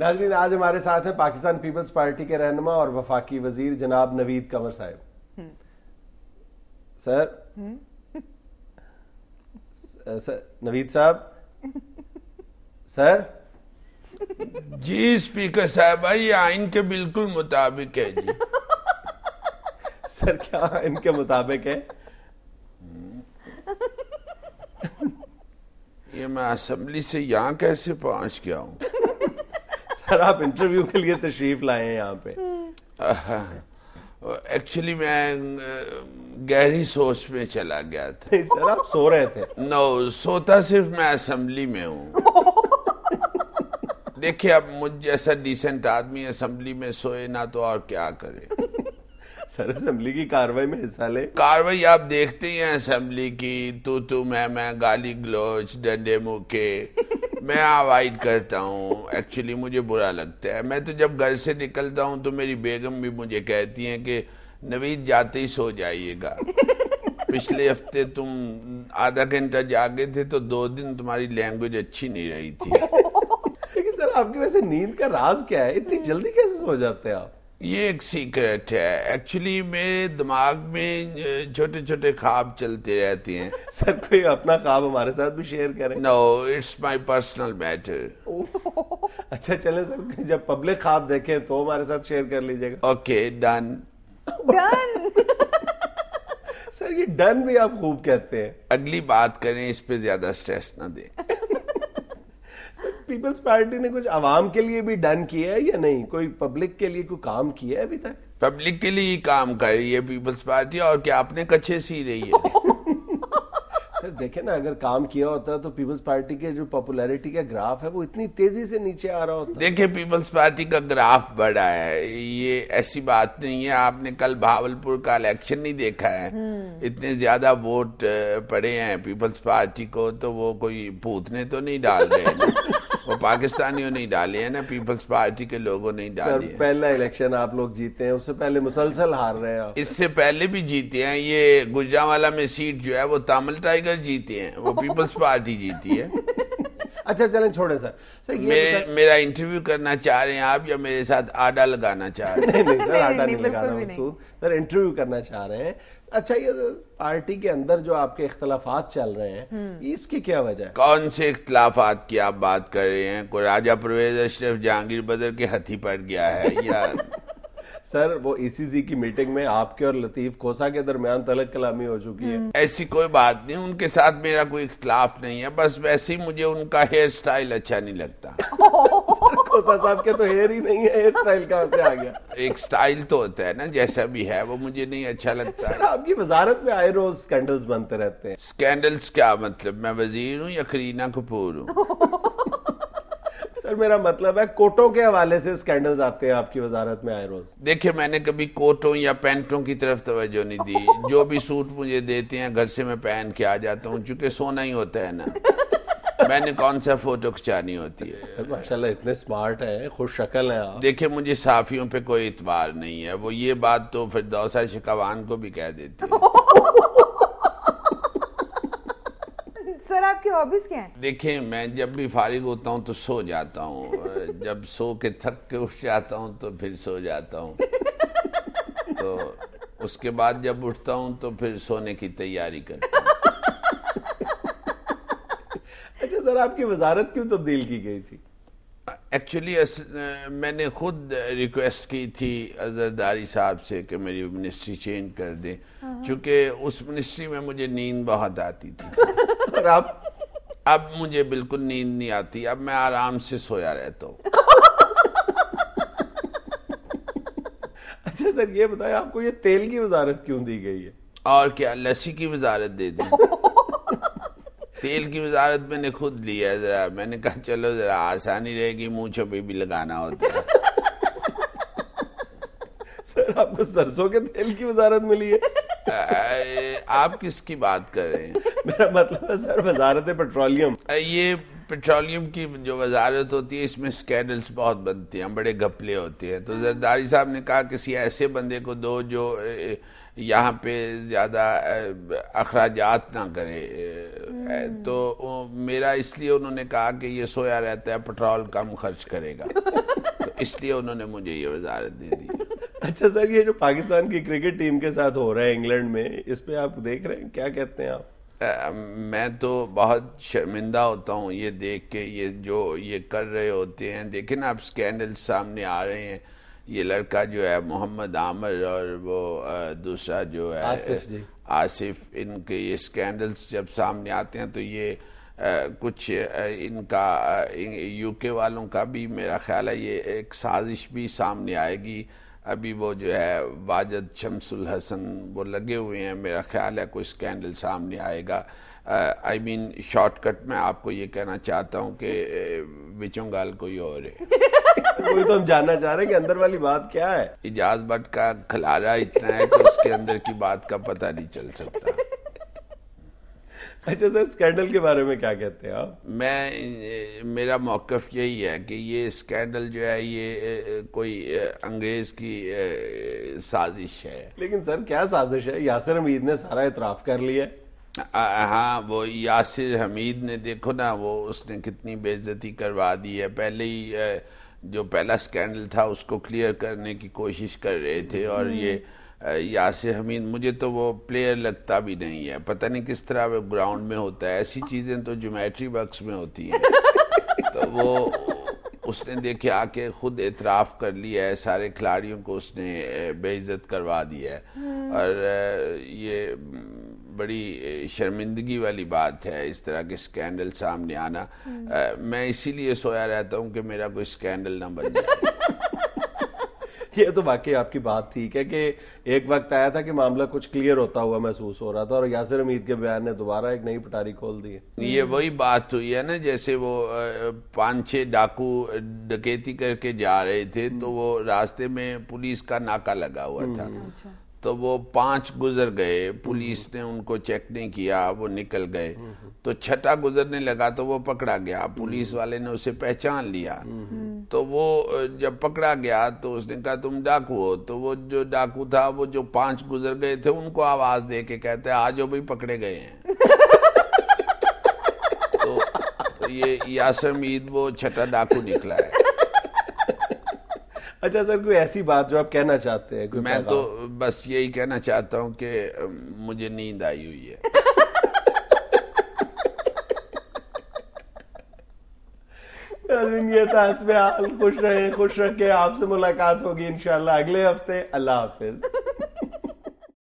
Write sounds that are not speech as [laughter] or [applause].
नाजरीन आज हमारे साथ हैं पाकिस्तान पीपल्स पार्टी के रहनमा और वफाकी वजीर जनाब नवीद कंवर साहब हम्म। सर हम्म। सर नवीद साहब सर जी स्पीकर साहब ये आइन के बिल्कुल मुताबिक है जी [laughs] सर क्या आइन के मुताबिक है ये मैं असेंबली से यहाँ कैसे पहुंच गया हूँ सर आप इंटरव्यू के लिए तशरीफ लाए हैं यहाँ पे एक्चुअली [laughs] मैं गहरी सोच में चला गया था सर आप सो रहे थे नो सोता सिर्फ मैं असम्बली में हूँ [laughs] देखिए अब मुझ जैसा डिसेंट आदमी असम्बली में सोए ना तो और क्या करे सर असम्बली की कार्रवाई में हिस्सा ले कार्रवाई आप देखते ही हैं असम्बली की तू तू मैं मैं गाली ग्लोच डंडे मुके मैं अवॉइड करता हूँ एक्चुअली मुझे बुरा लगता है मैं तो जब घर से निकलता हूँ तो मेरी बेगम भी मुझे कहती है कि नवीद जाते ही सो जाइएगा [laughs] पिछले हफ्ते तुम आधा घंटा जागे थे तो दो दिन तुम्हारी लैंग्वेज अच्छी नहीं रही थी [laughs] लेकिन सर आपकी वैसे नींद का राज क्या है इतनी जल्दी कैसे सो जाते हैं आप ये एक सीक्रेट है एक्चुअली मेरे दिमाग में छोटे छोटे ख्वाब चलते रहते हैं [laughs] सर कोई अपना ख्वाब हमारे साथ भी शेयर करें no it's my personal matter अच्छा चले सर जब पब्लिक ख्वाब देखें तो हमारे साथ शेयर कर लीजिएगा ओके डन डन सर ये डन भी आप खूब कहते हैं अगली बात करें इस पे ज्यादा स्ट्रेस ना दें पीपल्स पार्टी ने कुछ आवाम के लिए भी डन किया है या नहीं कोई पब्लिक के लिए कोई काम किया है अभी तक पब्लिक के लिए ही काम कर रही है पीपल्स पार्टी और क्या आपने कच्चे सी रही है [laughs] सर देखे ना अगर काम किया होता तो पीपल्स पार्टी के जो पॉपुलैरिटी का ग्राफ है वो इतनी तेजी से नीचे आ रहा होता देखिए पीपल्स पार्टी का ग्राफ बढ़ा है ये ऐसी बात नहीं है आपने कल भावलपुर का इलेक्शन नहीं देखा है हम्म। इतने ज्यादा वोट पड़े हैं पीपल्स पार्टी को तो वो कोई भूतने तो नहीं डाल रहे [laughs] वो पाकिस्तानियों ने डाले हैं ना पीपल्स पार्टी के लोगों ने डाले सर, पहला इलेक्शन आप लोग जीते हैं उससे पहले मुसलसल हार रहे हैं इससे पहले भी जीते हैं ये गुजरावाला में सीट जो है वो तामिल टाइगर जीते हैं वो पीपल्स पार्टी जीती है अच्छा चलें छोड़े सर सर ये मे, बता... मेरा इंटरव्यू करना चाह रहे हैं आप या मेरे साथ आडा लगाना चाह रहे हैं नहीं नहीं आडा नहीं, नहीं लगाना मकसूद सर इंटरव्यू करना चाह रहे हैं अच्छा ये पार्टी के अंदर जो आपके इख्तलाफात चल रहे हैं हम्म। इसकी क्या वजह है कौन से इख्तलाफात की आप बात कर रहे हैं कोई राजा परवेज अशरफ जहांगीर बदर के हथी पड़ गया है या सर वो ईसीसी e की मीटिंग में आपके और लतीफ कोसा के दरमियान तलक कलामी हो चुकी है हम्म। ऐसी कोई बात नहीं उनके साथ मेरा कोई इख्तलाफ नहीं है बस वैसे ही मुझे उनका हेयर स्टाइल अच्छा नहीं लगता कोसा साहब के तो हेयर ही नहीं है हेयर स्टाइल कहाँ से आ गया एक स्टाइल तो होता है ना जैसा भी है वो मुझे नहीं अच्छा लगता सर, आपकी वजारत में आए रोज स्कैंडल्स बनते रहते हैं स्कैंडल्स क्या मतलब मैं वजीर हूँ या करीना कपूर हूँ सर मेरा मतलब है कोटों के हवाले से स्कैंडल्स आते हैं आपकी वजारत में आए रोज देखिए मैंने कभी कोटों या पैंटों की तरफ तवज्जो नहीं दी जो भी सूट मुझे देते हैं घर से मैं पहन के आ जाता हूँ चूंकि सोना ही होता है ना मैंने कौन सा फोटो खिंचानी होती है माशाल्लाह इतने स्मार्ट है खुश शक्ल है देखिये मुझे साफियों पे कोई इतबार नहीं है वो ये बात तो फिर दौसा शिकावान को भी कह देती है [laughs] सर आपकी हॉबीज क्या हैं देखिए मैं जब भी फारिग होता हूँ तो सो जाता हूँ [laughs] जब सो के थक के उठ जाता हूँ तो फिर सो जाता हूँ तो उसके बाद जब उठता हूँ तो फिर सोने की तैयारी करता हूँ [laughs] अच्छा सर आपकी वजारत क्यों तब्दील की गई थी एक्चुअली मैंने खुद रिक्वेस्ट की थी अजरदारी साहब से कि मेरी मिनिस्ट्री चेंज कर दें हाँ। चूँकि उस मिनिस्ट्री में मुझे नींद बहुत आती थी [laughs] और अब अब मुझे बिल्कुल नींद नहीं आती अब मैं आराम से सोया रहता हूँ अच्छा सर ये बताए आपको ये तेल की वजारत क्यों दी गई है और क्या लस्सी की वजारत दे दी तेल की वजारत मैंने खुद लिया जरा मैंने कहा चलो जरा आसानी रहेगी मुँह छपे भी लगाना होता है सर आपको सरसों के तेल की वजारत मिली है आप किसकी बात कर रहे हैं [laughs] मेरा मतलब है सर वजारत पेट्रोलियम ये पेट्रोलियम की जो वजारत होती है इसमें स्कैंडल्स बहुत बनते हैं बड़े घपले होते हैं तो जरदारी साहब ने कहा किसी ऐसे बंदे को दो जो यहाँ पे ज़्यादा अखराज ना करे तो मेरा इसलिए उन्होंने कहा कि ये सोया रहता है पेट्रोल कम खर्च करेगा [laughs] तो इसलिए उन्होंने मुझे ये वजारत दे दी अच्छा सर ये जो पाकिस्तान की क्रिकेट टीम के साथ हो रहा है इंग्लैंड में इस पे आप देख रहे हैं क्या कहते हैं आप आ, मैं तो बहुत शर्मिंदा होता हूँ ये देख के ये जो ये कर रहे होते हैं देखे ना आप स्कैंडल सामने आ रहे हैं ये लड़का जो है मोहम्मद आमर और वो दूसरा जो है आसिफ जी आसिफ इनके ये स्कैंडल्स जब सामने आते हैं तो ये कुछ इनका यूके वालों का भी मेरा ख्याल है ये एक साजिश भी सामने आएगी अभी वो जो है वाजद शमसुल हसन वो लगे हुए हैं मेरा ख्याल है कोई स्कैंडल सामने आएगा आई मीन शॉर्टकट में आपको ये कहना चाहता हूँ कि बिचोंगाल कोई और है [laughs] वही तो हम जानना चाह रहे हैं कि अंदर वाली बात क्या है इजाज भट्ट का खलारा इतना है कि उसके अंदर की बात का पता नहीं चल सकता [laughs] अच्छा सर स्कैंडल के बारे में क्या कहते हैं आप मैं मेरा मौकफ यही है कि ये स्कैंडल जो है ये कोई अंग्रेज की साजिश है लेकिन सर क्या साजिश है यासिर हमीद ने सारा इतराफ कर लिया हाँ वो यासिर हमीद ने देखो ना वो उसने कितनी बेजती करवा दी है पहले ही जो पहला स्कैंडल था उसको क्लियर करने की कोशिश कर रहे थे और हम्म। ये यासिर हमीद मुझे तो वो प्लेयर लगता भी नहीं है पता नहीं किस तरह वो ग्राउंड में होता है ऐसी चीज़ें तो जोमेट्री बक्स में होती हैं [laughs] तो वो उसने देखे आके खुद एतराफ़ कर लिया है सारे खिलाड़ियों को उसने बेइज्जत करवा दिया है हम्म। और ये बड़ी शर्मिंदगी वाली बात है इस तरह के स्कैंडल सामने आना हम्म। मैं इसीलिए सोया रहता हूँ कि मेरा कोई स्कैंडल ना बन जाए [laughs] [laughs] ये तो वाकई आपकी बात ठीक है कि एक वक्त आया था कि मामला कुछ क्लियर होता हुआ महसूस हो रहा था और यासिर अमीद के बयान ने दोबारा एक नई पटारी खोल दी है ये हम्म। वही बात हुई है ना जैसे वो पांच छह डाकू डकेती करके जा रहे थे तो हम्म। वो रास्ते में पुलिस का नाका लगा हुआ था हम्म। अच्छा। तो वो पांच गुजर गए पुलिस ने उनको चेक नहीं किया वो निकल गए तो छठा गुजरने लगा तो वो पकड़ा गया पुलिस वाले ने उसे पहचान लिया तो वो जब पकड़ा गया तो उसने कहा तुम डाकू हो तो वो जो डाकू था वो जो पांच गुजर गए थे उनको आवाज दे के कहते आज वो भी पकड़े गए हैं तो, [laughs] तो ये यासम ईद वो छठा डाकू निकला है अच्छा सर कोई ऐसी बात जो आप कहना चाहते हैं कोई मैं तो बस यही कहना चाहता हूँ कि मुझे नींद आई हुई है आप [laughs] खुश रहे खुश रखे आपसे मुलाकात होगी इंशाल्लाह अगले हफ्ते अल्लाह हाफिज